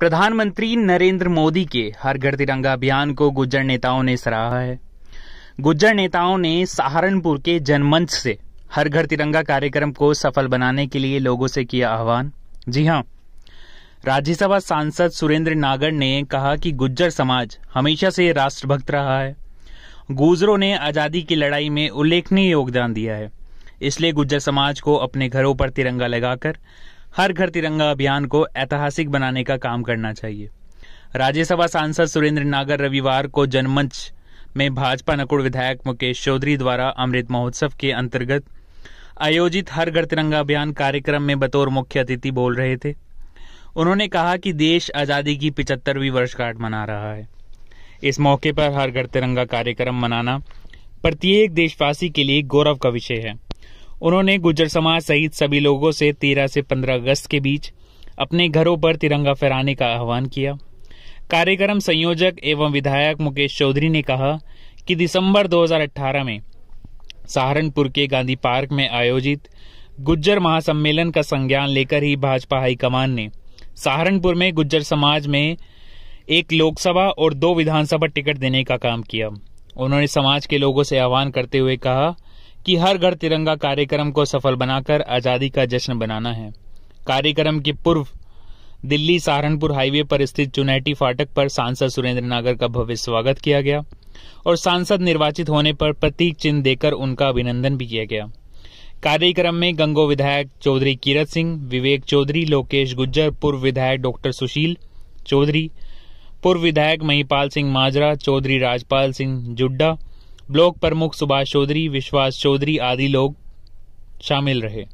प्रधानमंत्री नरेंद्र मोदी के हर घर तिरंगा अभियान को गुज्जर नेताओं ने सराहा है गुज्जर नेताओं ने सहारनपुर के जनमंच से हर घर तिरंगा कार्यक्रम को सफल बनाने के लिए लोगों से किया आह्वान जी हाँ राज्यसभा सांसद सुरेंद्र नागर ने कहा कि गुज्जर समाज हमेशा से राष्ट्रभक्त रहा है गुजरों ने आजादी की लड़ाई में उल्लेखनीय योगदान दिया है इसलिए गुज्जर समाज को अपने घरों पर तिरंगा लगाकर हर घर तिरंगा अभियान को ऐतिहासिक बनाने का काम करना चाहिए राज्यसभा सांसद सुरेंद्र नागर रविवार को जनमंच में भाजपा नकुड़ विधायक मुकेश चौधरी द्वारा अमृत महोत्सव के अंतर्गत आयोजित हर घर तिरंगा अभियान कार्यक्रम में बतौर मुख्य अतिथि बोल रहे थे उन्होंने कहा कि देश आजादी की पिचहत्तरवीं वर्षगांठ मना रहा है इस मौके पर हर घर तिरंगा कार्यक्रम मनाना प्रत्येक देशवासी के लिए गौरव का विषय है उन्होंने गुज्जर समाज सहित सभी लोगों से 13 से 15 अगस्त के बीच अपने घरों पर तिरंगा फहराने का आह्वान किया कार्यक्रम संयोजक एवं विधायक मुकेश चौधरी ने कहा कि दिसंबर 2018 में सहारनपुर के गांधी पार्क में आयोजित गुज्जर महासम्मेलन का संज्ञान लेकर ही भाजपा हाईकमान ने सहारनपुर में गुज्जर समाज में एक लोकसभा और दो विधानसभा टिकट देने का काम किया उन्होंने समाज के लोगों से आह्वान करते हुए कहा कि हर घर तिरंगा कार्यक्रम को सफल बनाकर आजादी का जश्न बनाना है कार्यक्रम के पूर्व दिल्ली सहारनपुर हाईवे पर स्थित चुनैटी फाटक पर सांसद सुरेंद्र नागर का भव्य स्वागत किया गया और सांसद निर्वाचित होने पर प्रतीक चिन्ह देकर उनका अभिनंदन भी किया गया कार्यक्रम में गंगो विधायक चौधरी कीरत सिंह विवेक चौधरी लोकेश गुज्जर पूर्व विधायक डॉक्टर सुशील चौधरी पूर्व विधायक महिपाल सिंह माजरा चौधरी राजपाल सिंह जुड्डा ब्लॉक प्रमुख सुभाष चौधरी विश्वास चौधरी आदि लोग शामिल रहे